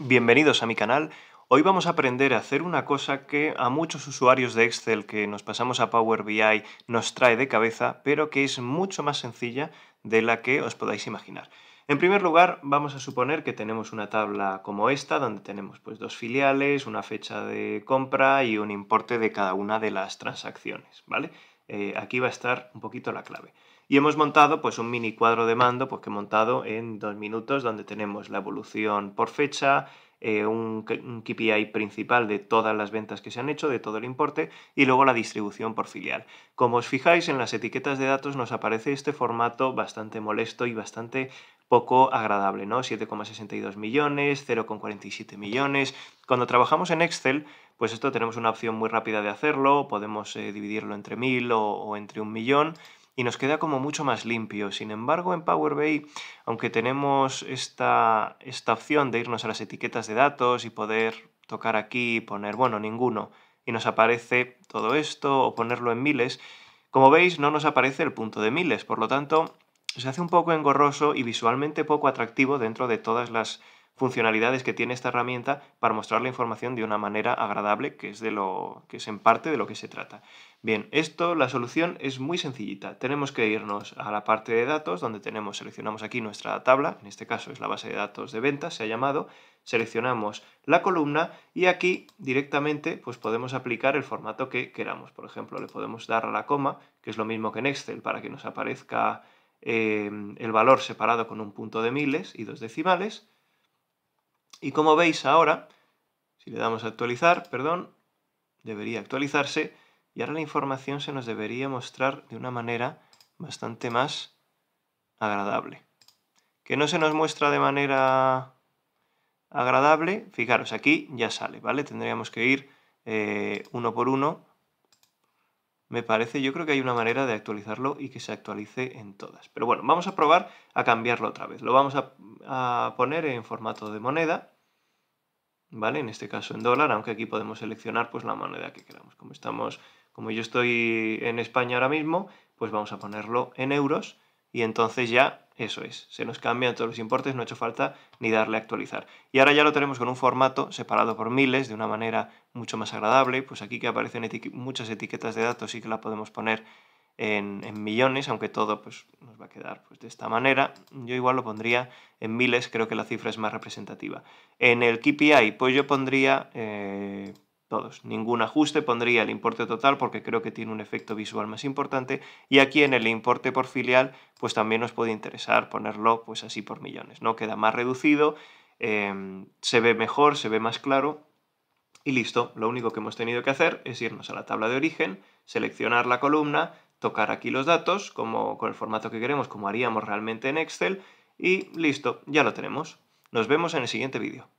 Bienvenidos a mi canal. Hoy vamos a aprender a hacer una cosa que a muchos usuarios de Excel que nos pasamos a Power BI nos trae de cabeza, pero que es mucho más sencilla de la que os podáis imaginar. En primer lugar, vamos a suponer que tenemos una tabla como esta, donde tenemos pues, dos filiales, una fecha de compra y un importe de cada una de las transacciones. ¿vale? Eh, aquí va a estar un poquito la clave. Y hemos montado pues un mini cuadro de mando pues, que he montado en dos minutos donde tenemos la evolución por fecha, eh, un, KPI principal de todas las ventas que se han hecho, de todo el importe, y luego la distribución por filial. Como os fijáis, en las etiquetas de datos nos aparece este formato bastante molesto y bastante poco agradable, ¿no? 7,62 millones, 0,47 millones. Cuando trabajamos en Excel, pues esto tenemos una opción muy rápida de hacerlo, podemos eh, dividirlo entre mil o, o entre un millón y nos queda como mucho más limpio. Sin embargo, en Power BI, aunque tenemos esta, esta opción de irnos a las etiquetas de datos y poder tocar aquí y poner, bueno, ninguno, y nos aparece todo esto o ponerlo en miles, como veis no nos aparece el punto de miles, por lo tanto se hace un poco engorroso y visualmente poco atractivo dentro de todas las funcionalidades que tiene esta herramienta para mostrar la información de una manera agradable, que es, de lo, que es en parte de lo que se trata. Bien, esto, la solución es muy sencillita. Tenemos que irnos a la parte de datos, donde tenemos, seleccionamos aquí nuestra tabla, en este caso es la base de datos de ventas, se ha llamado, seleccionamos la columna y aquí directamente pues podemos aplicar el formato que queramos. Por ejemplo, le podemos dar a la coma, que es lo mismo que en Excel, para que nos aparezca eh, el valor separado con un punto de miles y dos decimales, y como veis ahora, si le damos a actualizar, perdón, debería actualizarse y ahora la información se nos debería mostrar de una manera bastante más agradable. Que no se nos muestra de manera agradable, fijaros, aquí ya sale, ¿vale? Tendríamos que ir eh, uno por uno me parece, yo creo que hay una manera de actualizarlo y que se actualice en todas. Pero bueno, vamos a probar a cambiarlo otra vez. Lo vamos a, poner en formato de moneda, ¿vale? En este caso en dólar, aunque aquí podemos seleccionar pues la moneda que queramos. Como estamos, como yo estoy en España ahora mismo, pues vamos a ponerlo en euros y entonces ya eso es, se nos cambian todos los importes, no ha hecho falta ni darle a actualizar. Y ahora ya lo tenemos con un formato separado por miles, de una manera mucho más agradable, pues aquí que aparecen muchas etiquetas de datos sí que la podemos poner en, millones, aunque todo pues, nos va a quedar pues, de esta manera. Yo igual lo pondría en miles, creo que la cifra es más representativa. En el KPI, pues yo pondría... Eh, todos. Ningún ajuste pondría el importe total porque creo que tiene un efecto visual más importante y aquí en el importe por filial pues también nos puede interesar ponerlo pues así por millones, ¿no? Queda más reducido, em, se ve mejor, se ve más claro y listo. Lo único que hemos tenido que hacer es irnos a la tabla de origen, seleccionar la columna, tocar aquí los datos como con el formato que queremos como haríamos realmente en Excel y listo, ya lo tenemos. Nos vemos en el siguiente vídeo.